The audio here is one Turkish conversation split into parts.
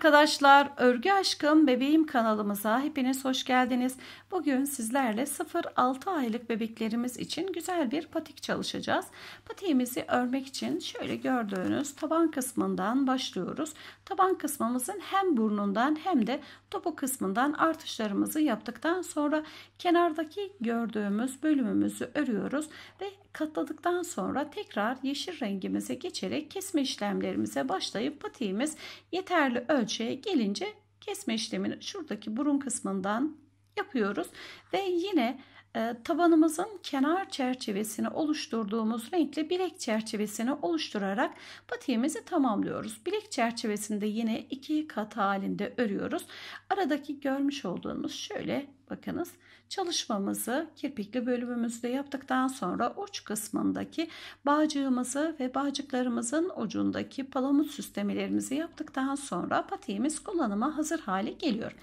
arkadaşlar, Örgü Aşkım Bebeğim kanalımıza hepiniz hoş geldiniz. Bugün sizlerle 0-6 aylık bebeklerimiz için güzel bir patik çalışacağız. Patiğimizi örmek için şöyle gördüğünüz taban kısmından başlıyoruz. Taban kısmımızın hem burnundan hem de topu kısmından artışlarımızı yaptıktan sonra kenardaki gördüğümüz bölümümüzü örüyoruz ve katladıktan sonra tekrar yeşil rengimize geçerek kesme işlemlerimize başlayıp patiğimiz yeterli ölçü ölçüye gelince kesme işlemini şuradaki burun kısmından yapıyoruz. Ve yine e, tabanımızın kenar çerçevesini oluşturduğumuz renkle bilek çerçevesini oluşturarak patiğimizi tamamlıyoruz. Bilek çerçevesinde yine iki kat halinde örüyoruz. Aradaki görmüş olduğunuz şöyle bakınız Çalışmamızı kirpikli bölümümüzde yaptıktan sonra uç kısmındaki bağcığımızı ve bağcıklarımızın ucundaki palamut süslemelerimizi yaptıktan sonra patiğimiz kullanıma hazır hale geliyor.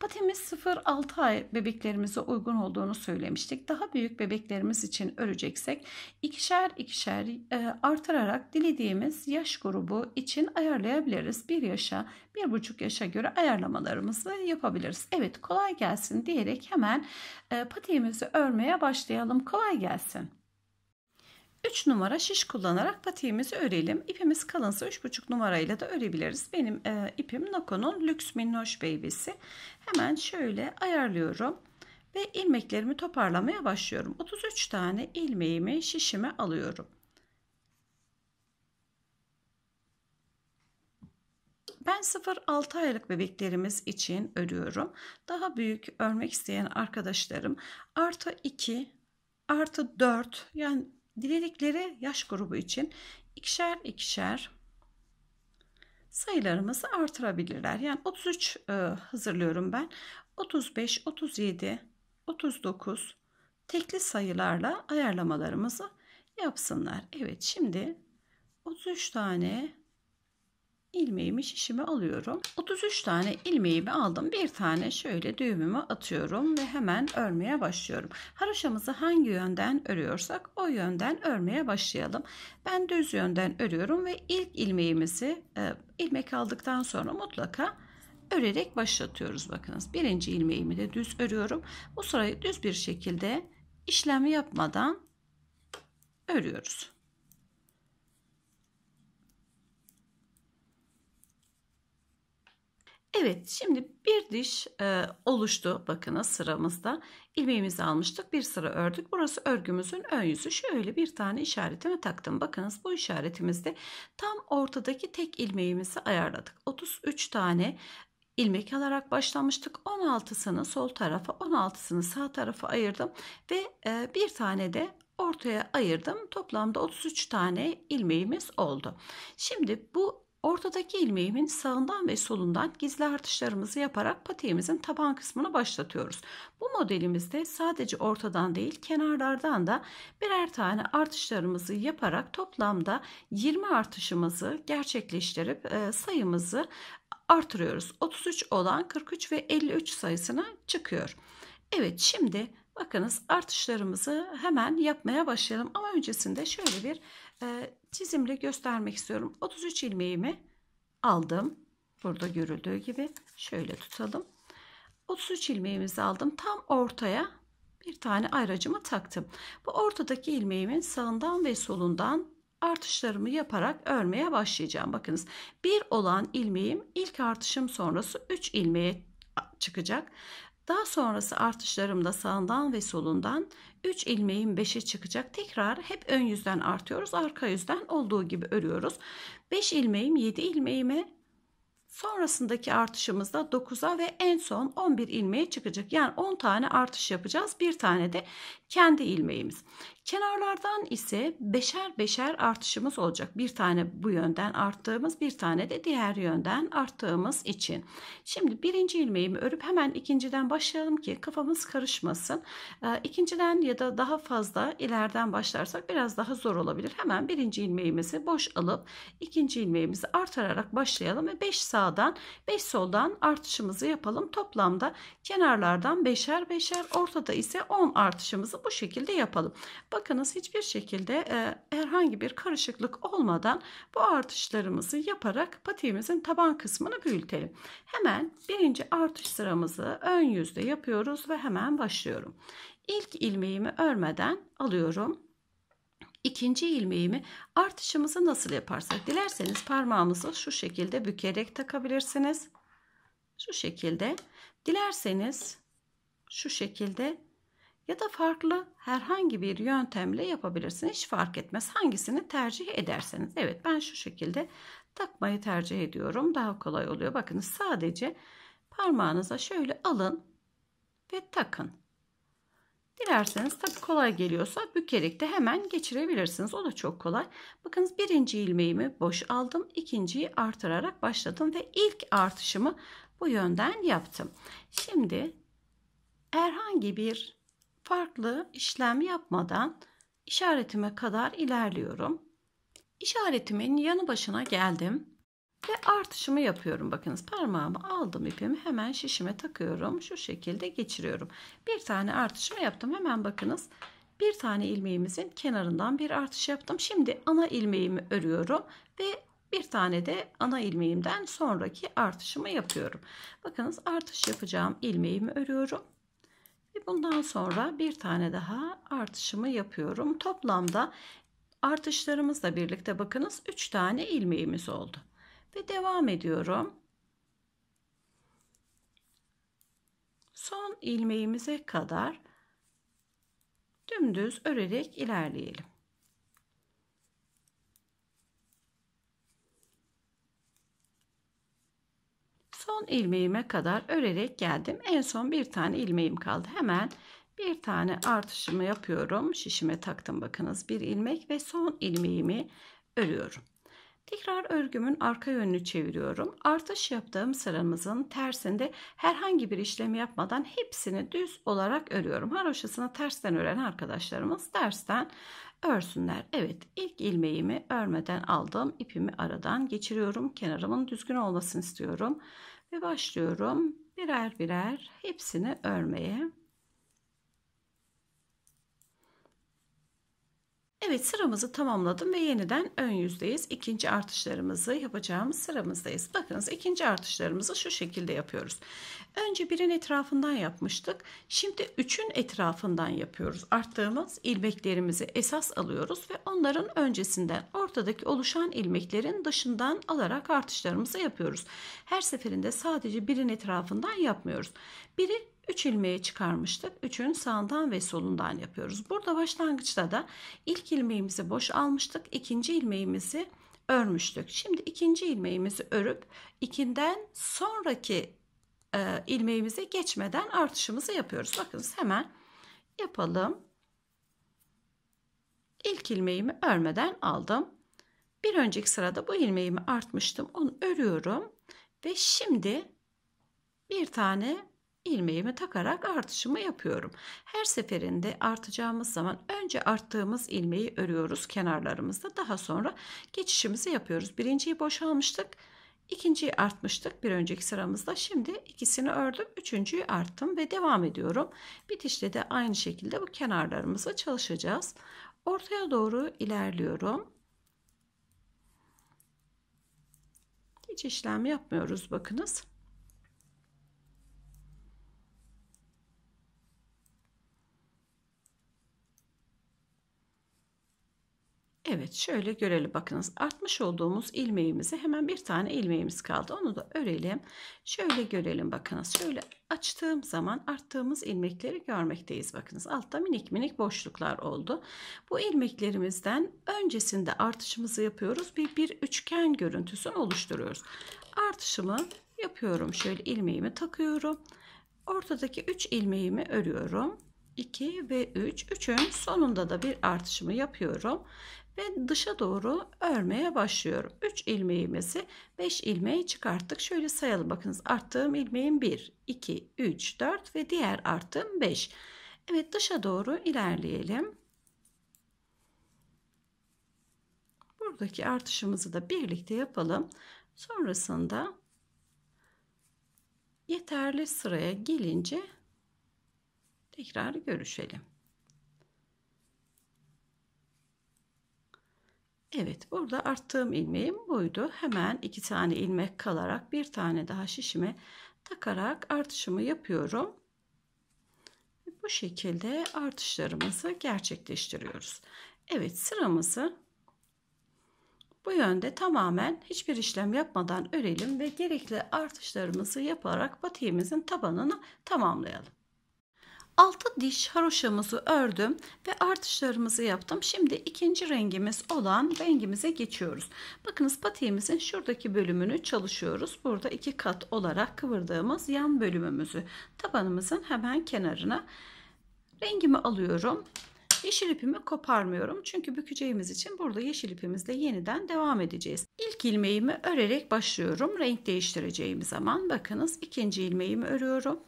Patimiz 0-6 ay bebeklerimize uygun olduğunu söylemiştik. Daha büyük bebeklerimiz için öreceksek ikişer ikişer e, artırarak dilediğimiz yaş grubu için ayarlayabiliriz. 1 yaşa, bir buçuk yaşa göre ayarlamalarımızı yapabiliriz. Evet kolay gelsin diyerek hemen e, patiğimizi örmeye başlayalım. Kolay gelsin. 3 numara şiş kullanarak patiğimizi örelim. İpimiz kalınsa 3,5 numarayla da örebiliriz. Benim e, ipim Nako'nun Lux Minnoş Baby'si. Hemen şöyle ayarlıyorum ve ilmeklerimi toparlamaya başlıyorum. 33 tane ilmeğimi şişime alıyorum. Ben 0-6 aylık bebeklerimiz için örüyorum. Daha büyük örmek isteyen arkadaşlarım artı 2, artı 4 yani diledikleri yaş grubu için ikişer ikişer sayılarımızı artırabilirler. Yani 33 e, hazırlıyorum ben. 35, 37, 39 tekli sayılarla ayarlamalarımızı yapsınlar. Evet şimdi 33 tane ilmeğimi şişime alıyorum. 33 tane ilmeğimi aldım. Bir tane şöyle düğümümü atıyorum ve hemen örmeye başlıyorum. Haroşamızı hangi yönden örüyorsak o yönden örmeye başlayalım. Ben düz yönden örüyorum ve ilk ilmeğimizi e, ilmek aldıktan sonra mutlaka örerek başlatıyoruz. Bakınız birinci ilmeğimi de düz örüyorum. Bu sırayı düz bir şekilde işlem yapmadan örüyoruz. Evet şimdi bir diş e, oluştu bakınız sıramızda ilmeğimizi almıştık bir sıra ördük burası örgümüzün ön yüzü şöyle bir tane işaretimi taktım bakınız bu işaretimizde tam ortadaki tek ilmeğimizi ayarladık 33 tane ilmek alarak başlamıştık 16'sını sol tarafa 16'sını sağ tarafa ayırdım ve e, bir tane de ortaya ayırdım toplamda 33 tane ilmeğimiz oldu şimdi bu Ortadaki ilmeğimin sağından ve solundan gizli artışlarımızı yaparak patiğimizin taban kısmını başlatıyoruz. Bu modelimizde sadece ortadan değil kenarlardan da birer tane artışlarımızı yaparak toplamda 20 artışımızı gerçekleştirip e, sayımızı artırıyoruz. 33 olan 43 ve 53 sayısına çıkıyor. Evet şimdi bakınız artışlarımızı hemen yapmaya başlayalım ama öncesinde şöyle bir e, çizimle göstermek istiyorum. 33 ilmeğimi aldım. Burada görüldüğü gibi şöyle tutalım. 33 ilmeğimizi aldım. Tam ortaya bir tane ayracımı taktım. Bu ortadaki ilmeğimin sağından ve solundan artışlarımı yaparak örmeye başlayacağım. Bakınız bir olan ilmeğim ilk artışım sonrası 3 ilmeğe çıkacak. Daha sonrası artışlarımda sağından ve solundan 3 ilmeğin 5'e çıkacak. Tekrar hep ön yüzden artıyoruz. Arka yüzden olduğu gibi örüyoruz. 5 ilmeğim 7 ilmeğime sonrasındaki artışımızda 9'a ve en son 11 ilmeğe çıkacak. Yani 10 tane artış yapacağız. Bir tane de kendi ilmeğimiz. Kenarlardan ise beşer beşer artışımız olacak. Bir tane bu yönden arttığımız bir tane de diğer yönden arttığımız için. Şimdi birinci ilmeğimi örüp hemen ikinciden başlayalım ki kafamız karışmasın. Ee, ikinciden ya da daha fazla ileriden başlarsak biraz daha zor olabilir. Hemen birinci ilmeğimizi boş alıp ikinci ilmeğimizi artırarak başlayalım ve 5 sağdan 5 soldan artışımızı yapalım. Toplamda kenarlardan beşer beşer ortada ise 10 artışımızı bu şekilde yapalım. Bakınız hiçbir şekilde e, herhangi bir karışıklık olmadan bu artışlarımızı yaparak patiğimizin taban kısmını büyütelim. Hemen birinci artış sıramızı ön yüzde yapıyoruz ve hemen başlıyorum. İlk ilmeğimi örmeden alıyorum. İkinci ilmeğimi artışımızı nasıl yaparsak dilerseniz parmağımızı şu şekilde bükerek takabilirsiniz. Şu şekilde dilerseniz şu şekilde ya da farklı herhangi bir yöntemle yapabilirsiniz. Hiç fark etmez. Hangisini tercih ederseniz. Evet ben şu şekilde takmayı tercih ediyorum. Daha kolay oluyor. Bakın sadece parmağınıza şöyle alın ve takın. Dilerseniz tabi kolay geliyorsa bükerek de hemen geçirebilirsiniz. O da çok kolay. Bakınız birinci ilmeğimi boş aldım. ikinciyi artırarak başladım ve ilk artışımı bu yönden yaptım. Şimdi herhangi bir farklı işlem yapmadan işaretime kadar ilerliyorum. İşaretimin yanı başına geldim ve artışımı yapıyorum. Bakınız parmağımı aldım ipimi hemen şişime takıyorum. Şu şekilde geçiriyorum. Bir tane artışımı yaptım. Hemen bakınız bir tane ilmeğimizin kenarından bir artış yaptım. Şimdi ana ilmeğimi örüyorum ve bir tane de ana ilmeğimden sonraki artışımı yapıyorum. Bakınız artış yapacağım ilmeğimi örüyorum bundan sonra bir tane daha artışımı yapıyorum. Toplamda artışlarımızla birlikte bakınız 3 tane ilmeğimiz oldu. Ve devam ediyorum. Son ilmeğimize kadar dümdüz örerek ilerleyelim. son ilmeğime kadar örerek geldim. En son bir tane ilmeğim kaldı. Hemen bir tane artışımı yapıyorum. Şişime taktım bakınız bir ilmek ve son ilmeğimi örüyorum. Tekrar örgümün arka yönünü çeviriyorum. Artış yaptığım sıramızın tersinde herhangi bir işlemi yapmadan hepsini düz olarak örüyorum. Haroşasını tersten ören arkadaşlarımız tersten örsünler. Evet ilk ilmeğimi örmeden aldım. İpimi aradan geçiriyorum. Kenarımın düzgün olmasını istiyorum ve başlıyorum birer birer hepsini örmeye. Evet sıramızı tamamladım ve yeniden ön yüzdeyiz. İkinci artışlarımızı yapacağımız sıramızdayız. Bakınız ikinci artışlarımızı şu şekilde yapıyoruz. Önce birin etrafından yapmıştık. Şimdi üçün etrafından yapıyoruz. Arttığımız ilmeklerimizi esas alıyoruz ve onların öncesinden ortadaki oluşan ilmeklerin dışından alarak artışlarımızı yapıyoruz. Her seferinde sadece birin etrafından yapmıyoruz. Biri 3 ilmeği çıkarmıştık. 3'ün sağından ve solundan yapıyoruz. Burada başlangıçta da ilk ilmeğimizi boş almıştık. ikinci ilmeğimizi örmüştük. Şimdi ikinci ilmeğimizi örüp ikinden sonraki e, ilmeğimize geçmeden artışımızı yapıyoruz. Bakınız hemen yapalım. İlk ilmeğimi örmeden aldım. Bir önceki sırada bu ilmeğimi artmıştım. Onu örüyorum ve şimdi bir tane ilmeğimi takarak artışımı yapıyorum. Her seferinde artacağımız zaman önce arttığımız ilmeği örüyoruz kenarlarımızda. Daha sonra geçişimizi yapıyoruz. Birinciyi boşalmıştık. İkinciyi artmıştık bir önceki sıramızda. Şimdi ikisini ördüm. Üçüncüyü arttım ve devam ediyorum. Bitişte de aynı şekilde bu kenarlarımızı çalışacağız. Ortaya doğru ilerliyorum. Hiç işlem yapmıyoruz bakınız. Evet şöyle görelim bakınız artmış olduğumuz ilmeğimizi hemen bir tane ilmeğimiz kaldı onu da örelim şöyle görelim bakınız şöyle açtığım zaman arttığımız ilmekleri görmekteyiz bakınız altta minik minik boşluklar oldu bu ilmeklerimizden öncesinde artışımızı yapıyoruz bir, bir üçgen görüntüsünü oluşturuyoruz artışımı yapıyorum şöyle ilmeğimi takıyorum ortadaki 3 ilmeğimi örüyorum 2 ve 3 üçün sonunda da bir artışımı yapıyorum ve dışa doğru örmeye başlıyorum. 3 ilmeğimizi 5 ilmeği çıkarttık. Şöyle sayalım bakınız arttığım ilmeğim 1, 2, 3, 4 ve diğer arttığım 5. Evet dışa doğru ilerleyelim. Buradaki artışımızı da birlikte yapalım. Sonrasında yeterli sıraya gelince tekrar görüşelim. Evet burada arttığım ilmeğim buydu. Hemen iki tane ilmek kalarak bir tane daha şişime takarak artışımı yapıyorum. Bu şekilde artışlarımızı gerçekleştiriyoruz. Evet sıramızı bu yönde tamamen hiçbir işlem yapmadan örelim ve gerekli artışlarımızı yaparak batiğimizin tabanını tamamlayalım. Altı diş haroşamızı ördüm ve artışlarımızı yaptım. Şimdi ikinci rengimiz olan rengimize geçiyoruz. Bakınız patiğimizin şuradaki bölümünü çalışıyoruz. Burada iki kat olarak kıvırdığımız yan bölümümüzü tabanımızın hemen kenarına rengimi alıyorum. Yeşil ipimi koparmıyorum çünkü bükeceğimiz için burada yeşil ipimizle yeniden devam edeceğiz. İlk ilmeğimi örerek başlıyorum. Renk değiştireceğim zaman bakınız ikinci ilmeğimi örüyorum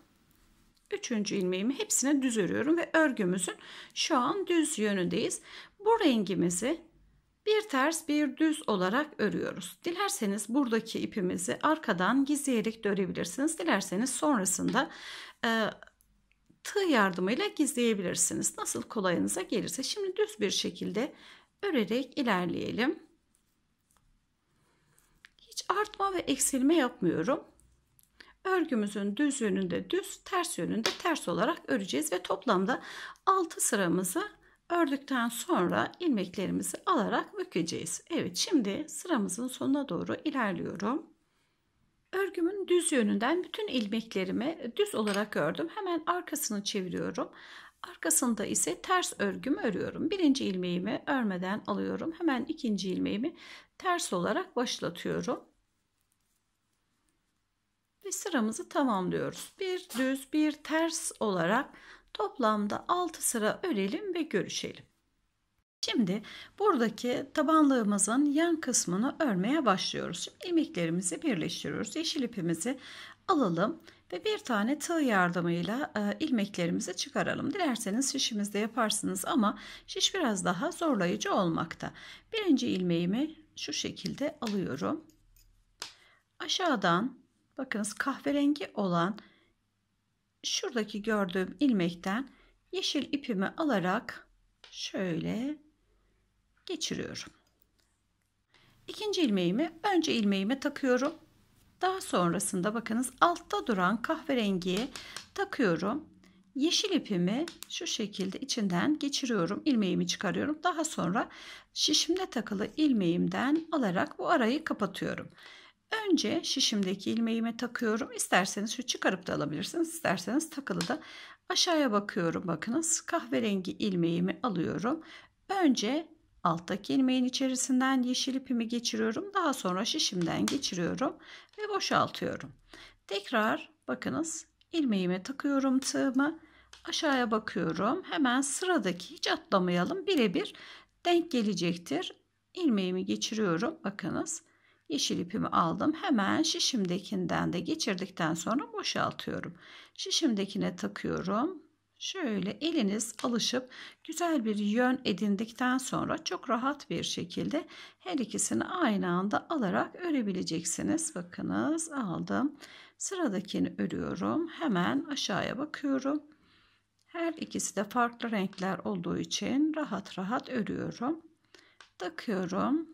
Üçüncü ilmeğimi hepsine düz örüyorum ve örgümüzün şu an düz yönündeyiz. Bu rengimizi bir ters bir düz olarak örüyoruz. Dilerseniz buradaki ipimizi arkadan gizleyerek de örebilirsiniz. Dilerseniz sonrasında e, tığ yardımıyla gizleyebilirsiniz. Nasıl kolayınıza gelirse. Şimdi düz bir şekilde örerek ilerleyelim. Hiç artma ve eksilme yapmıyorum örgümüzün düz yönünde düz, ters yönünde ters olarak öreceğiz ve toplamda 6 sıramızı ördükten sonra ilmeklerimizi alarak bükeceğiz. Evet şimdi sıramızın sonuna doğru ilerliyorum. Örgümün düz yönünden bütün ilmeklerimi düz olarak ördüm. Hemen arkasını çeviriyorum. Arkasında ise ters örgümü örüyorum. Birinci ilmeğimi örmeden alıyorum. Hemen ikinci ilmeğimi ters olarak başlatıyorum ve sıramızı tamamlıyoruz. Bir düz bir ters olarak toplamda 6 sıra örelim ve görüşelim. Şimdi buradaki tabanlığımızın yan kısmını örmeye başlıyoruz. Şimdi ilmeklerimizi birleştiriyoruz. Yeşil ipimizi alalım ve bir tane tığ yardımıyla e, ilmeklerimizi çıkaralım. Dilerseniz şişimizde yaparsınız ama şiş biraz daha zorlayıcı olmakta. Birinci ilmeğimi şu şekilde alıyorum. Aşağıdan Bakınız kahverengi olan şuradaki gördüğüm ilmekten yeşil ipimi alarak şöyle geçiriyorum. İkinci ilmeğimi önce ilmeğime takıyorum. Daha sonrasında bakınız altta duran kahverengiye takıyorum. Yeşil ipimi şu şekilde içinden geçiriyorum. ilmeğimi çıkarıyorum. Daha sonra şişimde takılı ilmeğimden alarak bu arayı kapatıyorum. Önce şişimdeki ilmeğime takıyorum. İsterseniz şu çıkarıp da alabilirsiniz. İsterseniz takılı da aşağıya bakıyorum. Bakınız kahverengi ilmeğimi alıyorum. Önce alttaki ilmeğin içerisinden yeşil ipimi geçiriyorum. Daha sonra şişimden geçiriyorum ve boşaltıyorum. Tekrar bakınız ilmeğime takıyorum tığımı. Aşağıya bakıyorum. Hemen sıradaki hiç atlamayalım. Birebir denk gelecektir. Ilmeğimi geçiriyorum. Bakınız Yeşil ipimi aldım. Hemen şişimdekinden de geçirdikten sonra boşaltıyorum. Şişimdekine takıyorum. Şöyle eliniz alışıp güzel bir yön edindikten sonra çok rahat bir şekilde her ikisini aynı anda alarak örebileceksiniz. Bakınız aldım. Sıradakini örüyorum. Hemen aşağıya bakıyorum. Her ikisi de farklı renkler olduğu için rahat rahat örüyorum. Takıyorum.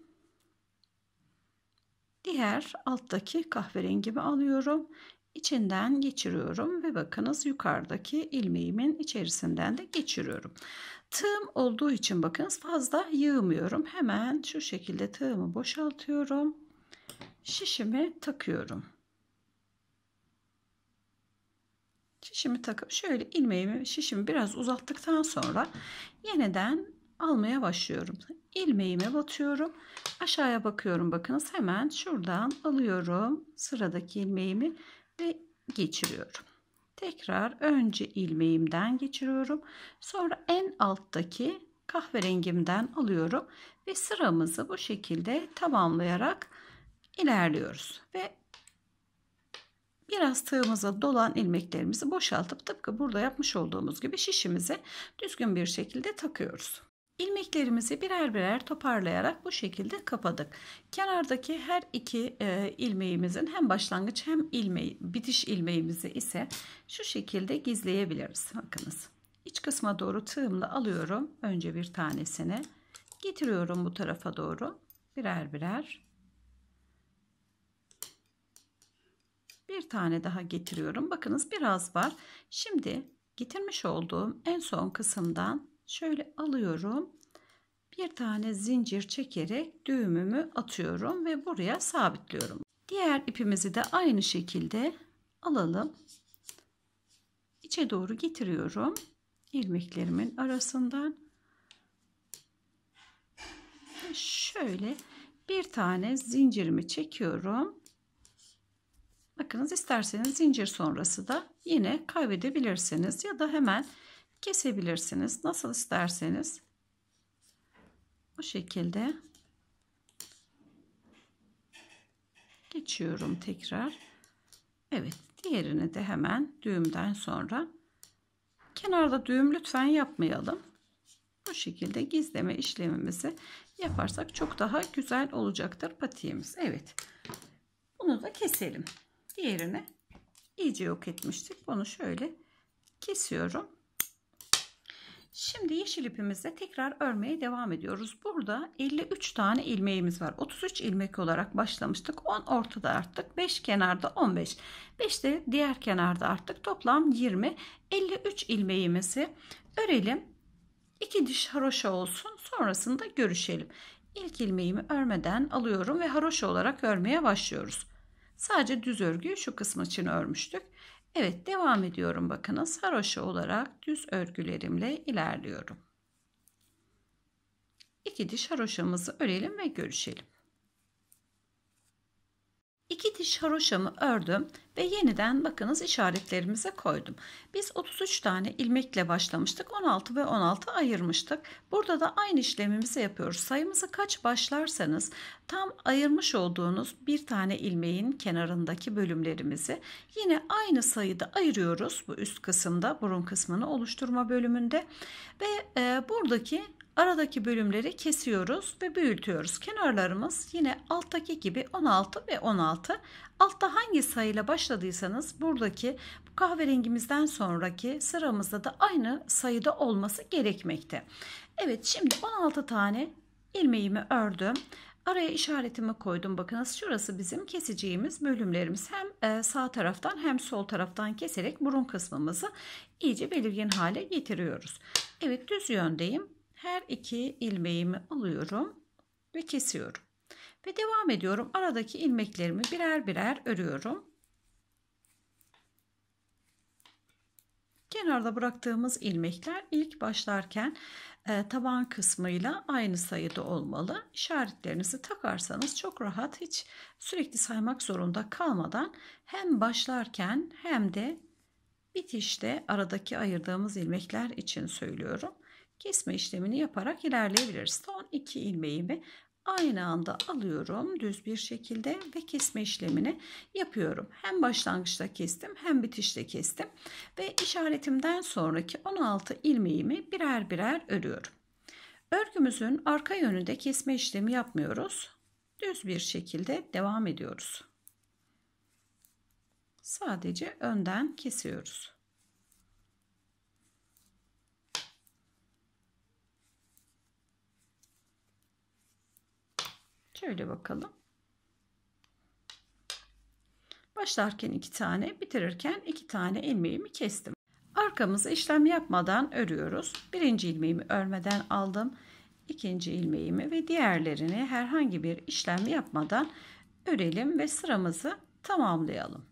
Diğer alttaki kahverengimi alıyorum. İçinden geçiriyorum ve bakınız yukarıdaki ilmeğimin içerisinden de geçiriyorum. Tığım olduğu için bakınız fazla yığmıyorum. Hemen şu şekilde tığımı boşaltıyorum. Şişimi takıyorum. Şişimi takıp şöyle ilmeğimi şişimi biraz uzattıktan sonra yeniden almaya başlıyorum. İlmeğime batıyorum. Aşağıya bakıyorum bakınız hemen şuradan alıyorum sıradaki ilmeğimi ve geçiriyorum. Tekrar önce ilmeğimden geçiriyorum. Sonra en alttaki kahverengimden alıyorum ve sıramızı bu şekilde tamamlayarak ilerliyoruz ve biraz tığımıza dolan ilmeklerimizi boşaltıp tıpkı burada yapmış olduğumuz gibi şişimize düzgün bir şekilde takıyoruz. İlmeklerimizi birer birer toparlayarak bu şekilde kapadık. Kenardaki her iki e, ilmeğimizin hem başlangıç hem ilmeği, bitiş ilmeğimizi ise şu şekilde gizleyebiliriz. Bakınız iç kısma doğru tığımla alıyorum. Önce bir tanesini getiriyorum bu tarafa doğru birer birer. Bir tane daha getiriyorum. Bakınız biraz var. Şimdi getirmiş olduğum en son kısımdan şöyle alıyorum. Bir tane zincir çekerek düğümümü atıyorum ve buraya sabitliyorum. Diğer ipimizi de aynı şekilde alalım. içe doğru getiriyorum. ilmeklerimin arasından. Şöyle bir tane zincirimi çekiyorum. Bakınız isterseniz zincir sonrası da yine kaybedebilirsiniz ya da hemen kesebilirsiniz. Nasıl isterseniz bu şekilde geçiyorum tekrar. Evet diğerini de hemen düğümden sonra kenarda düğüm lütfen yapmayalım. Bu şekilde gizleme işlemimizi yaparsak çok daha güzel olacaktır patiğimiz. Evet bunu da keselim. Diğerini iyice yok etmiştik. Bunu şöyle kesiyorum. Şimdi yeşil ipimizle tekrar örmeye devam ediyoruz. Burada 53 tane ilmeğimiz var. 33 ilmek olarak başlamıştık. 10 ortada arttık. 5 kenarda 15. 5 de diğer kenarda arttık. Toplam 20. 53 ilmeğimizi örelim. 2 diş haroşa olsun. Sonrasında görüşelim. İlk ilmeğimi örmeden alıyorum ve haroşa olarak örmeye başlıyoruz. Sadece düz örgüyü şu kısmı için örmüştük. Evet devam ediyorum bakınız. Haroşa olarak düz örgülerimle ilerliyorum. İki diş haroşamızı örelim ve görüşelim. 2 diş haroşamı ördüm ve yeniden bakınız işaretlerimize koydum. Biz 33 tane ilmekle başlamıştık. 16 ve 16 ayırmıştık. Burada da aynı işlemimizi yapıyoruz. Sayımızı kaç başlarsanız tam ayırmış olduğunuz bir tane ilmeğin kenarındaki bölümlerimizi yine aynı sayıda ayırıyoruz. Bu üst kısımda burun kısmını oluşturma bölümünde ve e, buradaki Aradaki bölümleri kesiyoruz ve büyütüyoruz. Kenarlarımız yine alttaki gibi 16 ve 16. Altta hangi sayıyla başladıysanız buradaki bu kahverengimizden sonraki sıramızda da aynı sayıda olması gerekmekte. Evet şimdi 16 tane ilmeğimi ördüm. Araya işaretimi koydum. Bakınız şurası bizim keseceğimiz bölümlerimiz. Hem e, sağ taraftan hem sol taraftan keserek burun kısmımızı iyice belirgin hale getiriyoruz. Evet düz yöndeyim her iki ilmeğimi alıyorum ve kesiyorum. Ve devam ediyorum. Aradaki ilmeklerimi birer birer örüyorum. Kenarda bıraktığımız ilmekler ilk başlarken e, taban kısmıyla aynı sayıda olmalı. İşaretlerinizi takarsanız çok rahat hiç sürekli saymak zorunda kalmadan hem başlarken hem de bitişte aradaki ayırdığımız ilmekler için söylüyorum kesme işlemini yaparak ilerleyebiliriz. Son iki ilmeğimi aynı anda alıyorum düz bir şekilde ve kesme işlemini yapıyorum. Hem başlangıçta kestim hem bitişte kestim ve işaretimden sonraki 16 ilmeğimi birer birer örüyorum. Örgümüzün arka yönünde kesme işlemi yapmıyoruz. Düz bir şekilde devam ediyoruz. Sadece önden kesiyoruz. Şöyle bakalım. Başlarken iki tane, bitirirken iki tane ilmeğimi kestim. Arkamızı işlem yapmadan örüyoruz. Birinci ilmeğimi örmeden aldım. İkinci ilmeğimi ve diğerlerini herhangi bir işlem yapmadan örelim ve sıramızı tamamlayalım.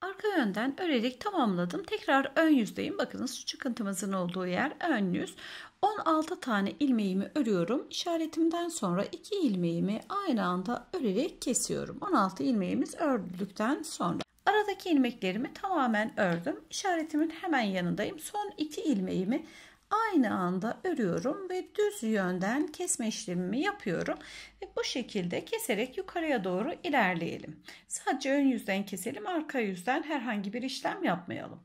Arka yönden örerek tamamladım. Tekrar ön yüzdeyim. Bakınız şu çıkıntımızın olduğu yer ön yüz. 16 tane ilmeğimi örüyorum. İşaretimden sonra 2 ilmeğimi aynı anda örerek kesiyorum. 16 ilmeğimiz ördükten sonra. Aradaki ilmeklerimi tamamen ördüm. İşaretimin hemen yanındayım. Son 2 ilmeğimi aynı anda örüyorum ve düz yönden kesme işlemimi yapıyorum ve bu şekilde keserek yukarıya doğru ilerleyelim. Sadece ön yüzden keselim, arka yüzden herhangi bir işlem yapmayalım.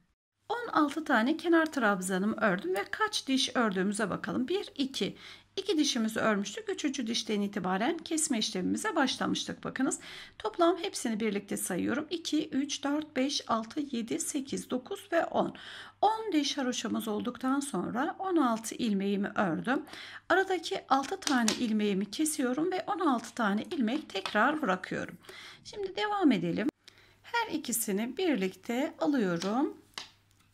16 tane kenar trabzanımı ördüm ve kaç diş ördüğümüze bakalım. 1, 2. 2 dişimizi örmüştük. 3. dişten itibaren kesme işlemimize başlamıştık. Bakınız toplam hepsini birlikte sayıyorum. 2, 3, 4, 5, 6, 7, 8, 9 ve 10. 10 diş haroşamız olduktan sonra 16 ilmeğimi ördüm. Aradaki 6 tane ilmeğimi kesiyorum ve 16 tane ilmek tekrar bırakıyorum. Şimdi devam edelim. Her ikisini birlikte alıyorum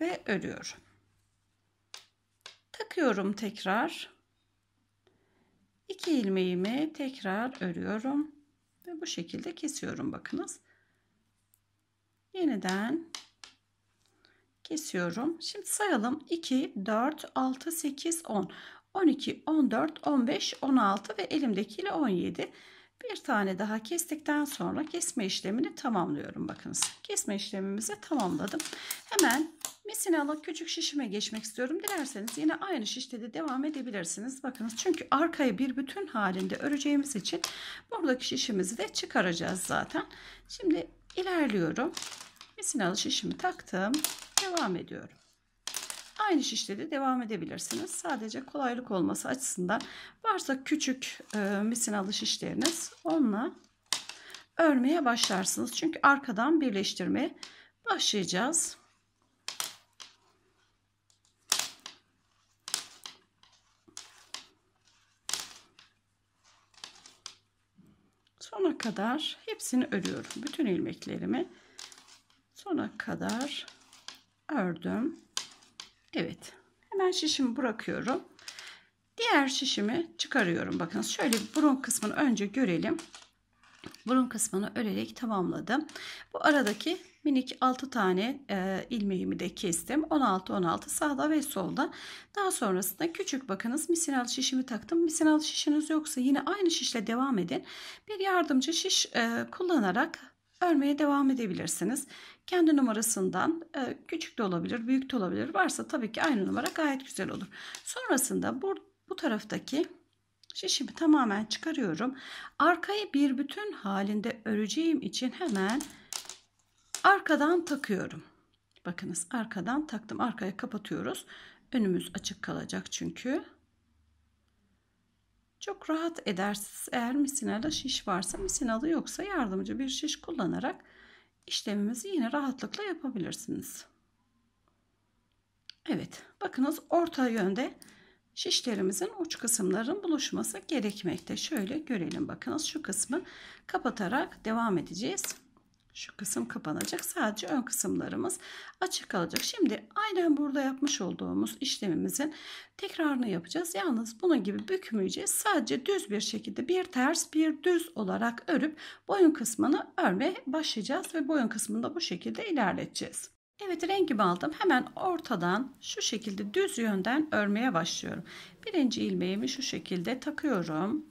ve örüyorum. Takıyorum tekrar. 2 ilmeğimi tekrar örüyorum ve bu şekilde kesiyorum bakınız. Yeniden kesiyorum. Şimdi sayalım 2 4 6 8 10 12 14 15 16 ve elimdekiyle 17 bir tane daha kestikten sonra kesme işlemini tamamlıyorum bakınız kesme işlemimizi tamamladım hemen Misinalı küçük şişime geçmek istiyorum. Dilerseniz yine aynı şişte de devam edebilirsiniz. Bakınız çünkü arkayı bir bütün halinde öreceğimiz için buradaki şişimizi de çıkaracağız zaten. Şimdi ilerliyorum. Misinalı şişimi taktım. Devam ediyorum. Aynı şişte de devam edebilirsiniz. Sadece kolaylık olması açısından varsa küçük e, misinalı şişleriniz onunla örmeye başlarsınız. Çünkü arkadan birleştirmeye başlayacağız. sona kadar hepsini örüyorum. Bütün ilmeklerimi sona kadar ördüm. Evet. Hemen şişimi bırakıyorum. Diğer şişimi çıkarıyorum. Bakın şöyle burun kısmını önce görelim. Burun kısmını örerek tamamladım. Bu aradaki minik 6 tane e, ilmeğimi de kestim. 16 16 sağda ve solda. Daha sonrasında küçük bakınız misinal şişimi taktım. Misinal şişiniz yoksa yine aynı şişle devam edin. Bir yardımcı şiş e, kullanarak örmeye devam edebilirsiniz. Kendi numarasından e, küçük de olabilir, büyük de olabilir. Varsa tabii ki aynı numara gayet güzel olur. Sonrasında bu, bu taraftaki şişimi tamamen çıkarıyorum. Arkayı bir bütün halinde öreceğim için hemen Arkadan takıyorum. Bakınız arkadan taktım. Arkaya kapatıyoruz. Önümüz açık kalacak çünkü. Çok rahat edersiniz. Eğer misinada şiş varsa misinalı yoksa yardımcı bir şiş kullanarak işlemimizi yine rahatlıkla yapabilirsiniz. Evet bakınız orta yönde şişlerimizin uç kısımların buluşması gerekmekte. Şöyle görelim bakınız şu kısmı kapatarak devam edeceğiz. Şu kısım kapanacak. Sadece ön kısımlarımız açık kalacak. Şimdi aynen burada yapmış olduğumuz işlemimizin tekrarını yapacağız. Yalnız bunun gibi bükmeyeceğiz. Sadece düz bir şekilde bir ters bir düz olarak örüp boyun kısmını örmeye başlayacağız. Ve boyun kısmında bu şekilde ilerleteceğiz. Evet rengimi aldım. Hemen ortadan şu şekilde düz yönden örmeye başlıyorum. Birinci ilmeğimi şu şekilde takıyorum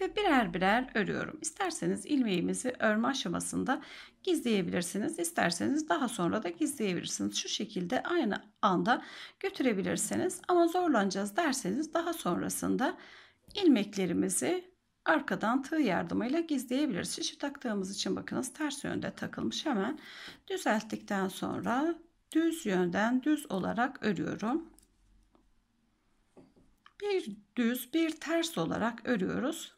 ve birer birer örüyorum. İsterseniz ilmeğimizi örme aşamasında gizleyebilirsiniz. İsterseniz daha sonra da gizleyebilirsiniz. Şu şekilde aynı anda götürebilirsiniz. Ama zorlanacağız derseniz daha sonrasında ilmeklerimizi arkadan tığ yardımıyla gizleyebiliriz. Şişi taktığımız için bakınız ters yönde takılmış hemen düzelttikten sonra düz yönden düz olarak örüyorum. Bir düz bir ters olarak örüyoruz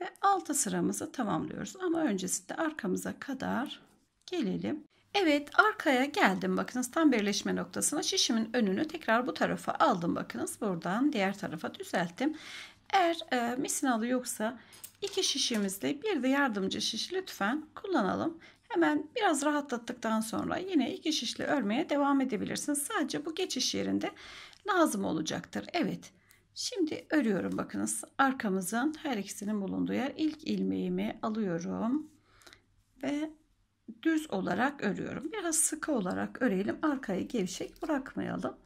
ve altı sıramızı tamamlıyoruz. Ama öncesinde arkamıza kadar gelelim. Evet arkaya geldim bakınız tam birleşme noktasına şişimin önünü tekrar bu tarafa aldım bakınız buradan diğer tarafa düzelttim. Eğer e, misinalı yoksa iki şişimizle bir de yardımcı şiş lütfen kullanalım. Hemen biraz rahatlattıktan sonra yine iki şişle örmeye devam edebilirsiniz. Sadece bu geçiş yerinde lazım olacaktır. Evet Şimdi örüyorum bakınız. Arkamızın her ikisinin bulunduğu yer. ilk ilmeğimi alıyorum ve düz olarak örüyorum. Biraz sıkı olarak örelim. Arkayı gevşek bırakmayalım.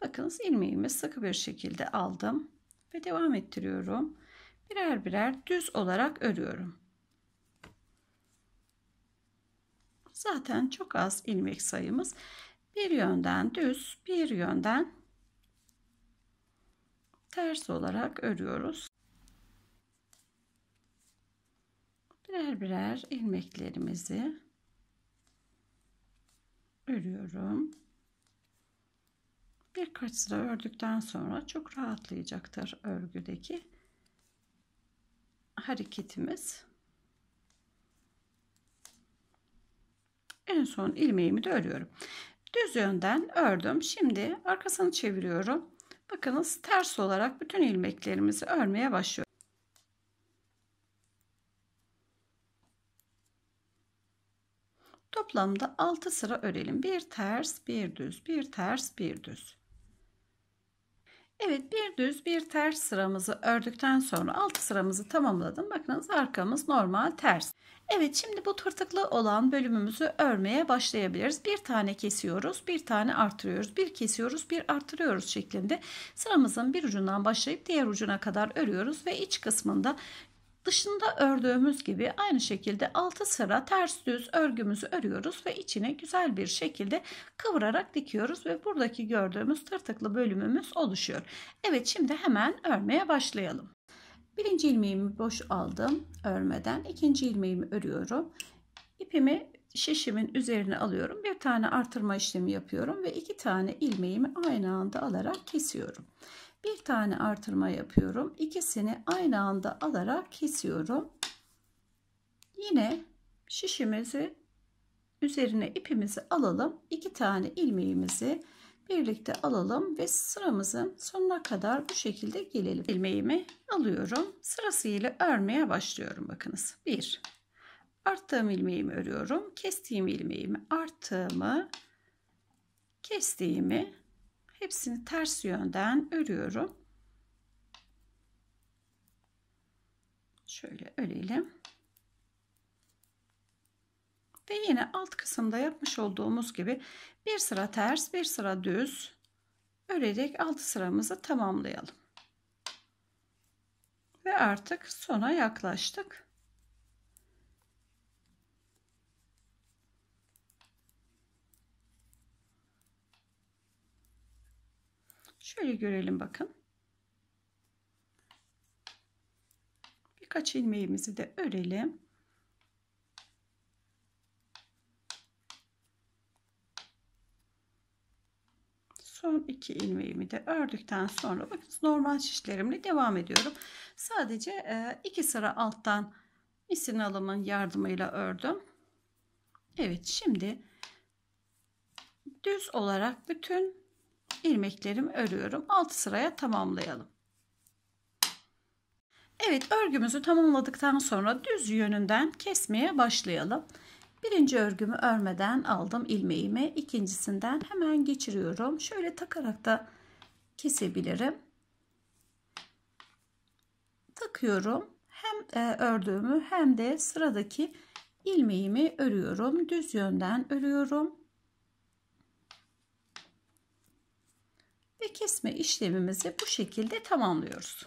Bakınız ilmeğimi sıkı bir şekilde aldım ve devam ettiriyorum. Birer birer düz olarak örüyorum. Zaten çok az ilmek sayımız. Bir yönden düz, bir yönden ters olarak örüyoruz. Birer birer ilmeklerimizi örüyorum. Birkaç sıra ördükten sonra çok rahatlayacaktır örgüdeki hareketimiz. En son ilmeğimi de örüyorum. Düz yönden ördüm. Şimdi arkasını çeviriyorum. Bakınız ters olarak bütün ilmeklerimizi örmeye başlıyoruz. Toplamda 6 sıra örelim. Bir ters, bir düz, bir ters, bir düz. Evet bir düz bir ters sıramızı ördükten sonra alt sıramızı tamamladım. Bakınız arkamız normal ters. Evet şimdi bu tırtıklı olan bölümümüzü örmeye başlayabiliriz. Bir tane kesiyoruz, bir tane artırıyoruz, bir kesiyoruz, bir artırıyoruz şeklinde sıramızın bir ucundan başlayıp diğer ucuna kadar örüyoruz ve iç kısmında Dışında ördüğümüz gibi aynı şekilde 6 sıra ters düz örgümüzü örüyoruz ve içine güzel bir şekilde kıvırarak dikiyoruz ve buradaki gördüğümüz tırtıklı bölümümüz oluşuyor. Evet şimdi hemen örmeye başlayalım. Birinci ilmeğimi boş aldım örmeden. ikinci ilmeğimi örüyorum. İpimi şişimin üzerine alıyorum. Bir tane artırma işlemi yapıyorum ve iki tane ilmeğimi aynı anda alarak kesiyorum bir tane artırma yapıyorum. İkisini aynı anda alarak kesiyorum. Yine şişimizi üzerine ipimizi alalım. iki tane ilmeğimizi birlikte alalım ve sıramızın sonuna kadar bu şekilde gelelim. Ilmeğimi alıyorum. Sırasıyla örmeye başlıyorum. Bakınız. bir. Arttığım ilmeğimi örüyorum. Kestiğim ilmeğimi arttığımı kestiğimi Hepsini ters yönden örüyorum. Şöyle örelim. Ve yine alt kısımda yapmış olduğumuz gibi bir sıra ters, bir sıra düz örerek alt sıramızı tamamlayalım. Ve artık sona yaklaştık. Şöyle görelim bakın. Birkaç ilmeğimizi de örelim. Son iki ilmeğimi de ördükten sonra bakın normal şişlerimle devam ediyorum. Sadece e, iki sıra alttan misin alımın yardımıyla ördüm. Evet şimdi düz olarak bütün ilmeklerimi örüyorum. 6 sıraya tamamlayalım. Evet örgümüzü tamamladıktan sonra düz yönünden kesmeye başlayalım. Birinci örgümü örmeden aldım ilmeğimi. ikincisinden hemen geçiriyorum. Şöyle takarak da kesebilirim. Takıyorum. Hem e, ördüğümü hem de sıradaki ilmeğimi örüyorum. Düz yönden örüyorum. ve kesme işlemimizi bu şekilde tamamlıyoruz.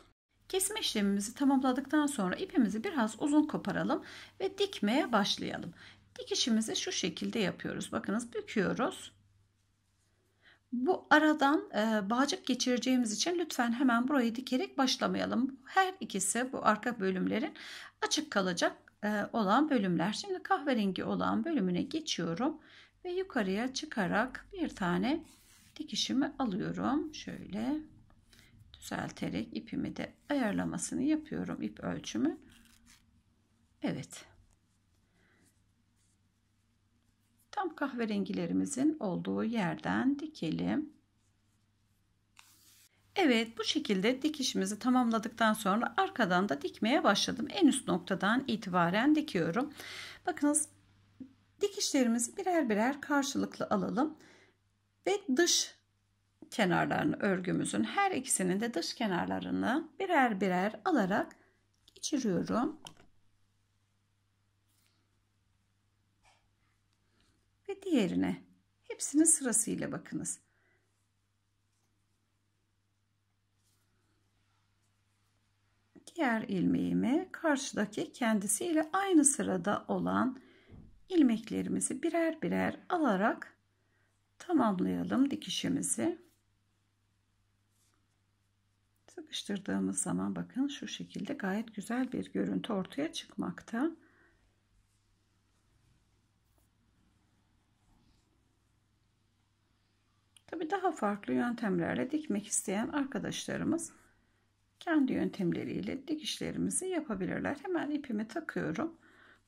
Kesme işlemimizi tamamladıktan sonra ipimizi biraz uzun koparalım ve dikmeye başlayalım. Dikişimizi şu şekilde yapıyoruz. Bakınız büküyoruz. Bu aradan e, bağcık geçireceğimiz için lütfen hemen burayı dikerek başlamayalım. Her ikisi bu arka bölümlerin açık kalacak e, olan bölümler. Şimdi kahverengi olan bölümüne geçiyorum ve yukarıya çıkarak bir tane dikişimi alıyorum. Şöyle düzelterek ipimi de ayarlamasını yapıyorum. ip ölçümü. Evet. Tam kahverengilerimizin olduğu yerden dikelim. Evet bu şekilde dikişimizi tamamladıktan sonra arkadan da dikmeye başladım. En üst noktadan itibaren dikiyorum. Bakınız dikişlerimizi birer birer karşılıklı alalım ve dış kenarlarını örgümüzün her ikisinin de dış kenarlarını birer birer alarak geçiriyorum. Ve diğerine hepsini sırasıyla bakınız. Diğer ilmeğimi karşıdaki kendisiyle aynı sırada olan ilmeklerimizi birer birer alarak tamamlayalım dikişimizi. Sıkıştırdığımız zaman bakın şu şekilde gayet güzel bir görüntü ortaya çıkmakta. Tabi daha farklı yöntemlerle dikmek isteyen arkadaşlarımız kendi yöntemleriyle dikişlerimizi yapabilirler. Hemen ipimi takıyorum.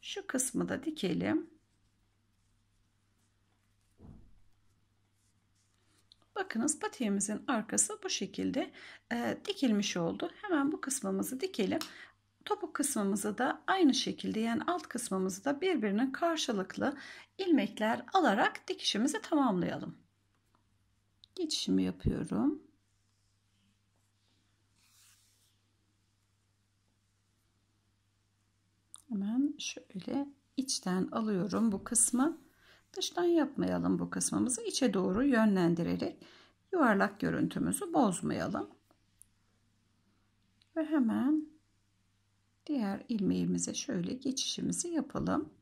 Şu kısmı da dikelim. Bakınız patiğimizin arkası bu şekilde e, dikilmiş oldu. Hemen bu kısmımızı dikelim. Topuk kısmımızı da aynı şekilde yani alt kısmımızı da birbirine karşılıklı ilmekler alarak dikişimizi tamamlayalım. Geçişimi yapıyorum. Hemen şöyle içten alıyorum bu kısmı. Dıştan yapmayalım bu kısmımızı içe doğru yönlendirerek yuvarlak görüntümüzü bozmayalım. Ve hemen diğer ilmeğimize şöyle geçişimizi yapalım.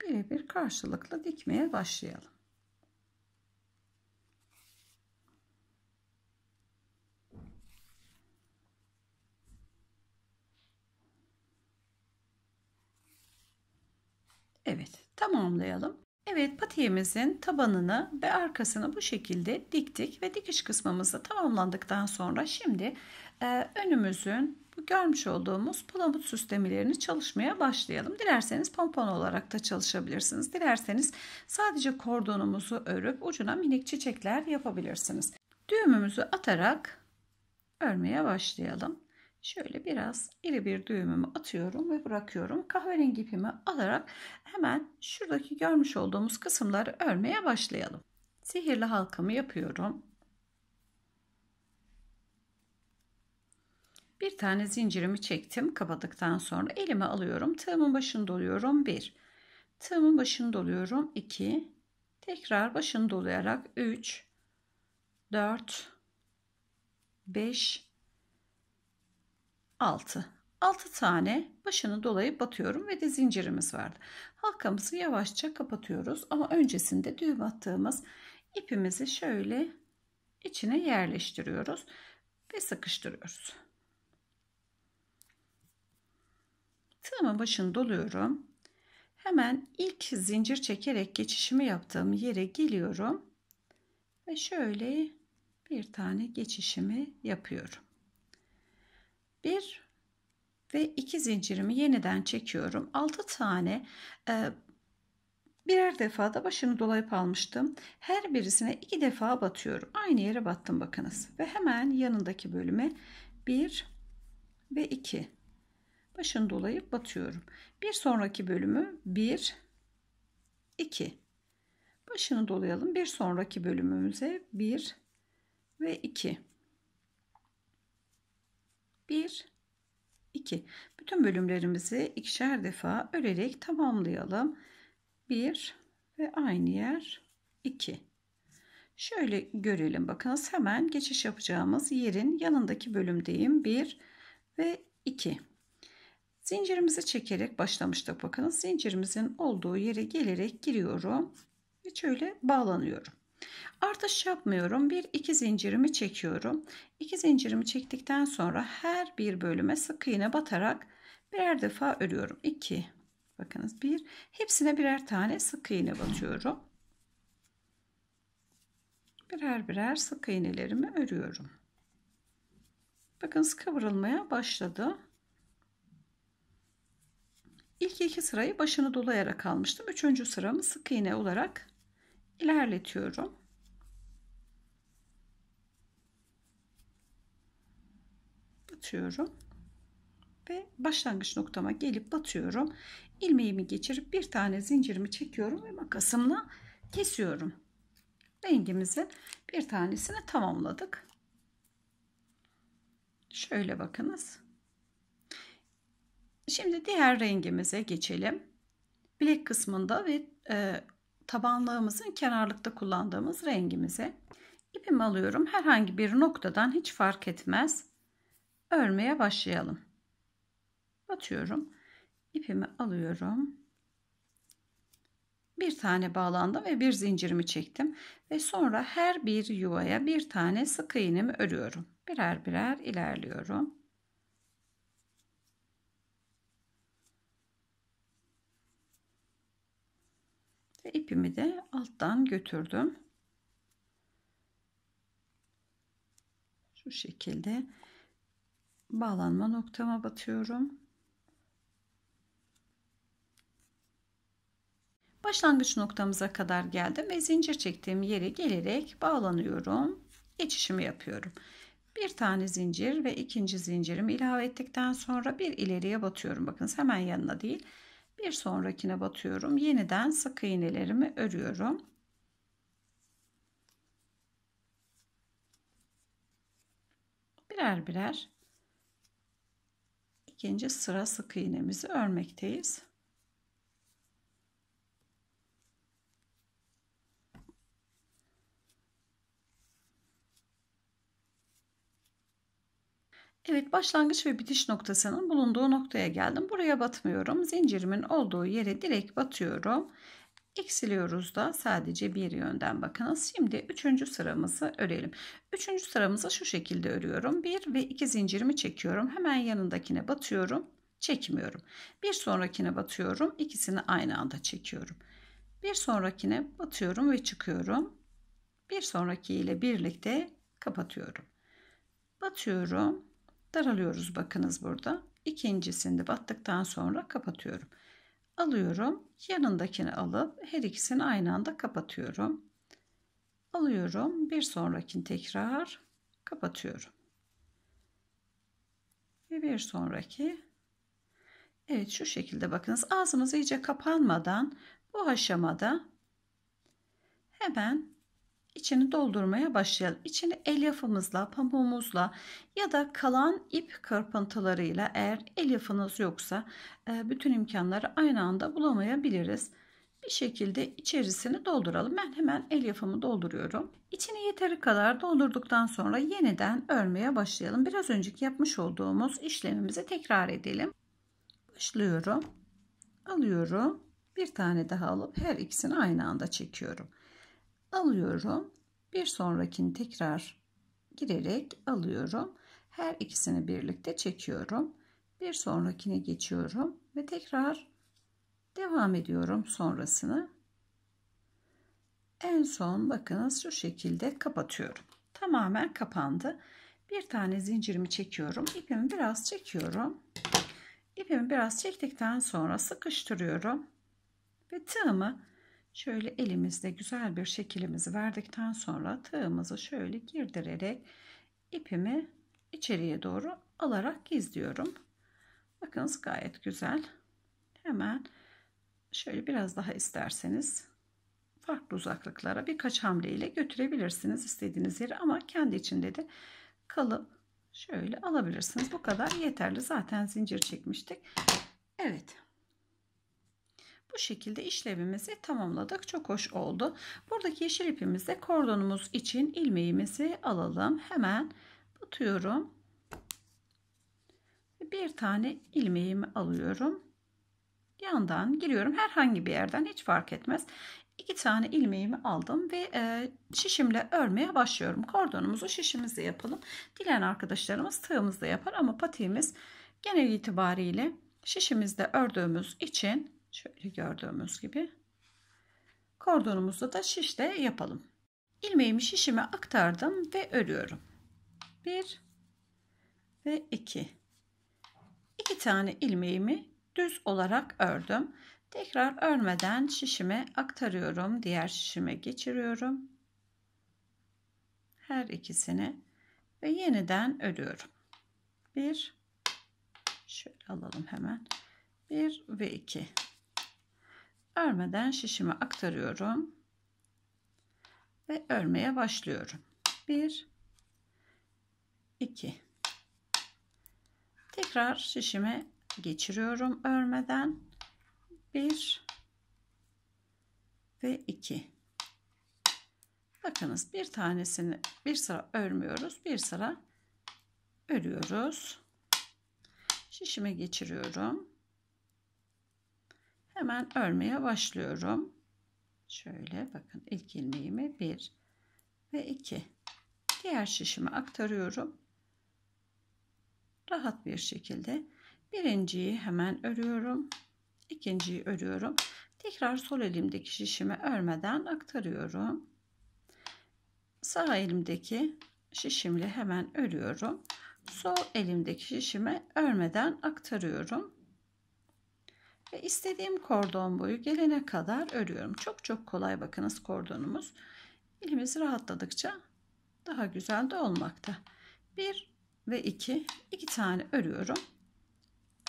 Birebir karşılıklı dikmeye başlayalım. Evet tamamlayalım. Evet patiğimizin tabanını ve arkasını bu şekilde diktik ve dikiş kısmımızı tamamlandıktan sonra şimdi e, önümüzün görmüş olduğumuz palamut süslemelerini çalışmaya başlayalım. Dilerseniz pompon olarak da çalışabilirsiniz. Dilerseniz sadece kordonumuzu örüp ucuna minik çiçekler yapabilirsiniz. Düğümümüzü atarak örmeye başlayalım. Şöyle biraz iri bir düğümümü atıyorum ve bırakıyorum. Kahverengi ipimi alarak hemen şuradaki görmüş olduğumuz kısımları örmeye başlayalım. Sihirli halkamı yapıyorum. Bir tane zincirimi çektim kapadıktan sonra elime alıyorum. Tığımın başını doluyorum 1. Tığımın başını doluyorum 2. Tekrar başını dolayarak 3 4 5 6. 6 tane başını dolayıp batıyorum ve de zincirimiz vardı. Halkamızı yavaşça kapatıyoruz ama öncesinde düğüm attığımız ipimizi şöyle içine yerleştiriyoruz ve sıkıştırıyoruz. Tığımın başını doluyorum. Hemen ilk zincir çekerek geçişimi yaptığım yere geliyorum ve şöyle bir tane geçişimi yapıyorum. 1 ve 2 zincirimi yeniden çekiyorum. 6 tane e, birer defa da başını dolayıp almıştım. Her birisine 2 defa batıyorum. Aynı yere battım bakınız. Ve hemen yanındaki bölüme 1 ve 2 başını dolayıp batıyorum. Bir sonraki bölümü 1 2 başını dolayalım. Bir sonraki bölümümüze 1 ve 2 1, 2. Bütün bölümlerimizi ikişer defa örerek tamamlayalım. 1 ve aynı yer 2. Şöyle görelim bakınız hemen geçiş yapacağımız yerin yanındaki bölümdeyim. 1 ve 2. Zincirimizi çekerek başlamıştık bakınız. Zincirimizin olduğu yere gelerek giriyorum ve şöyle bağlanıyorum. Artış yapmıyorum. Bir iki zincirimi çekiyorum. İki zincirimi çektikten sonra her bir bölüme sık iğne batarak birer defa örüyorum. 2 bakınız bir hepsine birer tane sık iğne batıyorum. Birer birer sık iğnelerimi örüyorum. Bakınız kıvrılmaya başladı. İlk iki sırayı başını dolayarak almıştım. Üçüncü sıramı sık iğne olarak ilerletiyorum. Batıyorum. Ve başlangıç noktama gelip batıyorum. İlmeğimi geçirip bir tane zincirimi çekiyorum ve makasımla kesiyorum. Rengimizin bir tanesini tamamladık. Şöyle bakınız. Şimdi diğer rengimize geçelim. Bilek kısmında ve e, tabanlığımızın kenarlıkta kullandığımız rengimize ipimi alıyorum. Herhangi bir noktadan hiç fark etmez. Örmeye başlayalım. Batıyorum. ipimi alıyorum. Bir tane bağlandım ve bir zincirimi çektim ve sonra her bir yuvaya bir tane sık iğnemi örüyorum. Birer birer ilerliyorum. Ve ipimi de alttan götürdüm. Şu şekilde bağlanma noktama batıyorum. Başlangıç noktamıza kadar geldim ve zincir çektiğim yere gelerek bağlanıyorum. Geçişimi yapıyorum. Bir tane zincir ve ikinci zincirimi ilave ettikten sonra bir ileriye batıyorum. Bakın hemen yanına değil. Bir sonrakine batıyorum. Yeniden sık iğnelerimi örüyorum. Birer birer ikinci sıra sık iğnemizi örmekteyiz. Evet başlangıç ve bitiş noktasının bulunduğu noktaya geldim. Buraya batmıyorum. Zincirimin olduğu yere direkt batıyorum. Eksiliyoruz da sadece bir yönden bakınız. Şimdi üçüncü sıramızı örelim. Üçüncü sıramızı şu şekilde örüyorum. Bir ve iki zincirimi çekiyorum. Hemen yanındakine batıyorum. Çekmiyorum. Bir sonrakine batıyorum. İkisini aynı anda çekiyorum. Bir sonrakine batıyorum ve çıkıyorum. Bir sonraki ile birlikte kapatıyorum. Batıyorum daralıyoruz bakınız burada. İkincisini battıktan sonra kapatıyorum. Alıyorum. Yanındakini alıp her ikisini aynı anda kapatıyorum. Alıyorum. Bir sonrakini tekrar kapatıyorum. Ve bir sonraki. Evet şu şekilde bakınız. Ağzımız iyice kapanmadan bu aşamada hemen içini doldurmaya başlayalım. İçini elyafımızla, pamuğumuzla ya da kalan ip kırpıntılarıyla eğer elyafınız yoksa e, bütün imkanları aynı anda bulamayabiliriz. Bir şekilde içerisini dolduralım. Ben hemen elyafımı dolduruyorum. İçini yeteri kadar doldurduktan sonra yeniden örmeye başlayalım. Biraz önceki yapmış olduğumuz işlemimizi tekrar edelim. Başlıyorum. Alıyorum. Bir tane daha alıp her ikisini aynı anda çekiyorum alıyorum. Bir sonrakini tekrar girerek alıyorum. Her ikisini birlikte çekiyorum. Bir sonrakine geçiyorum ve tekrar devam ediyorum sonrasını. En son bakınız şu şekilde kapatıyorum. Tamamen kapandı. Bir tane zincirimi çekiyorum. İpimi biraz çekiyorum. İpimi biraz çektikten sonra sıkıştırıyorum. Ve tığımı Şöyle elimizde güzel bir şekilimizi verdikten sonra tığımızı şöyle girdirerek ipimi içeriye doğru alarak gizliyorum. Bakınız gayet güzel. Hemen şöyle biraz daha isterseniz farklı uzaklıklara birkaç hamle ile götürebilirsiniz istediğiniz yere ama kendi içinde de kalıp şöyle alabilirsiniz. Bu kadar yeterli. Zaten zincir çekmiştik. Evet. Bu şekilde işlemimizi tamamladık. Çok hoş oldu. Buradaki yeşil ipimizde kordonumuz için ilmeğimizi alalım. Hemen batıyorum. Bir tane ilmeğimi alıyorum. Yandan giriyorum. Herhangi bir yerden hiç fark etmez. İki tane ilmeğimi aldım ve e, şişimle örmeye başlıyorum. Kordonumuzu şişimizle yapalım. Dilen arkadaşlarımız tığımızla yapar ama patiğimiz genel itibariyle şişimizde ördüğümüz için Şöyle gördüğümüz gibi. Kordonumuzda da şişle yapalım. İlmeğimi şişime aktardım ve örüyorum. 1 ve 2. 2 tane ilmeğimi düz olarak ördüm. Tekrar örmeden şişime aktarıyorum. Diğer şişime geçiriyorum. Her ikisini ve yeniden örüyorum. 1 şöyle alalım hemen. 1 ve 2. Örmeden şişime aktarıyorum. Ve örmeye başlıyorum. 1 2 Tekrar şişime geçiriyorum örmeden. 1 ve 2 Bakınız bir tanesini bir sıra örmüyoruz. Bir sıra örüyoruz. Şişime geçiriyorum. Hemen örmeye başlıyorum. Şöyle bakın ilk ilmeğimi 1 ve 2. Diğer şişimi aktarıyorum. Rahat bir şekilde birinciyi hemen örüyorum. ikinciyi örüyorum. Tekrar sol elimdeki şişimi örmeden aktarıyorum. Sağ elimdeki şişimle hemen örüyorum. Sol elimdeki şişimi örmeden aktarıyorum. Ve istediğim kordon boyu gelene kadar örüyorum. Çok çok kolay bakınız kordonumuz. Elimiz rahatladıkça daha güzel de olmakta. 1 ve 2 2 tane örüyorum.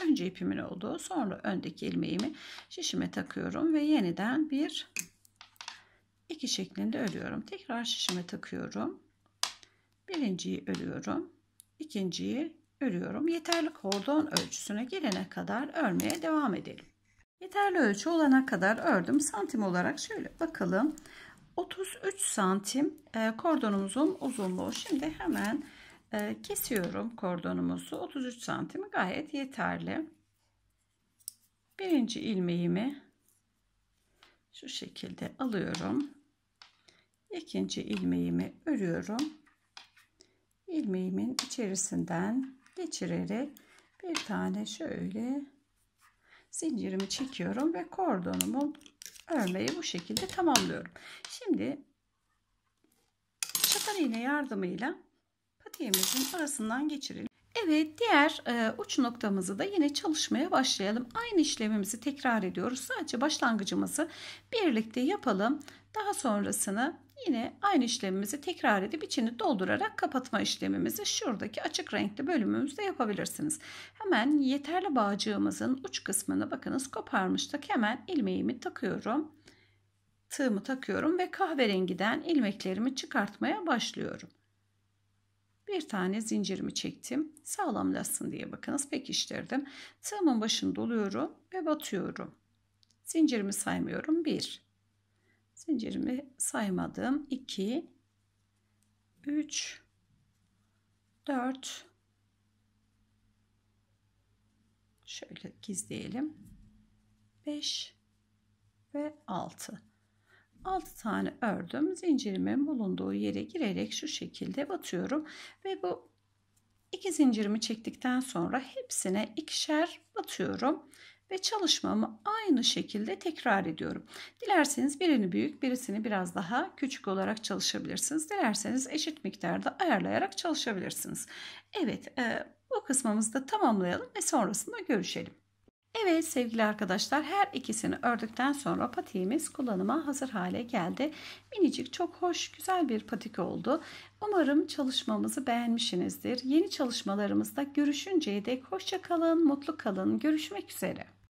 Önce ipimin olduğu sonra öndeki ilmeğimi şişime takıyorum ve yeniden bir iki şeklinde örüyorum. Tekrar şişime takıyorum. Birinciyi örüyorum. ikinciyi örüyorum. Yeterli kordon ölçüsüne gelene kadar örmeye devam edelim. Yeterli ölçü olana kadar ördüm. Santim olarak şöyle bakalım. 33 santim e, kordonumuzun uzunluğu. Şimdi hemen e, kesiyorum kordonumuzu. 33 santim gayet yeterli. Birinci ilmeğimi şu şekilde alıyorum. İkinci ilmeğimi örüyorum. Ilmeğimin içerisinden geçirerek bir tane şöyle zincirimi çekiyorum ve kordonumu örmeyi bu şekilde tamamlıyorum. Şimdi çatal iğne yardımıyla patiğimizin arasından geçirelim. Evet diğer e, uç noktamızı da yine çalışmaya başlayalım. Aynı işlemimizi tekrar ediyoruz. Sadece başlangıcımızı birlikte yapalım. Daha sonrasını Yine aynı işlemimizi tekrar edip içini doldurarak kapatma işlemimizi şuradaki açık renkli bölümümüzde yapabilirsiniz. Hemen yeterli bağcığımızın uç kısmını bakınız koparmıştık. Hemen ilmeğimi takıyorum. Tığımı takıyorum ve kahverengiden ilmeklerimi çıkartmaya başlıyorum. Bir tane zincirimi çektim. Sağlamlaşsın diye bakınız pekiştirdim. Tığımın başını doluyorum ve batıyorum. Zincirimi saymıyorum. 1 zincirimi saymadım. 2 3 4 şöyle gizleyelim. 5 ve 6. 6 tane ördüm. Zincirimin bulunduğu yere girerek şu şekilde batıyorum ve bu iki zincirimi çektikten sonra hepsine ikişer batıyorum ve çalışmamı aynı şekilde tekrar ediyorum. Dilerseniz birini büyük birisini biraz daha küçük olarak çalışabilirsiniz. Dilerseniz eşit miktarda ayarlayarak çalışabilirsiniz. Evet e, bu kısmımızı da tamamlayalım ve sonrasında görüşelim. Evet sevgili arkadaşlar her ikisini ördükten sonra patiğimiz kullanıma hazır hale geldi. Minicik çok hoş güzel bir patik oldu. Umarım çalışmamızı beğenmişsinizdir. Yeni çalışmalarımızda görüşünceye dek hoşça kalın, mutlu kalın. Görüşmek üzere.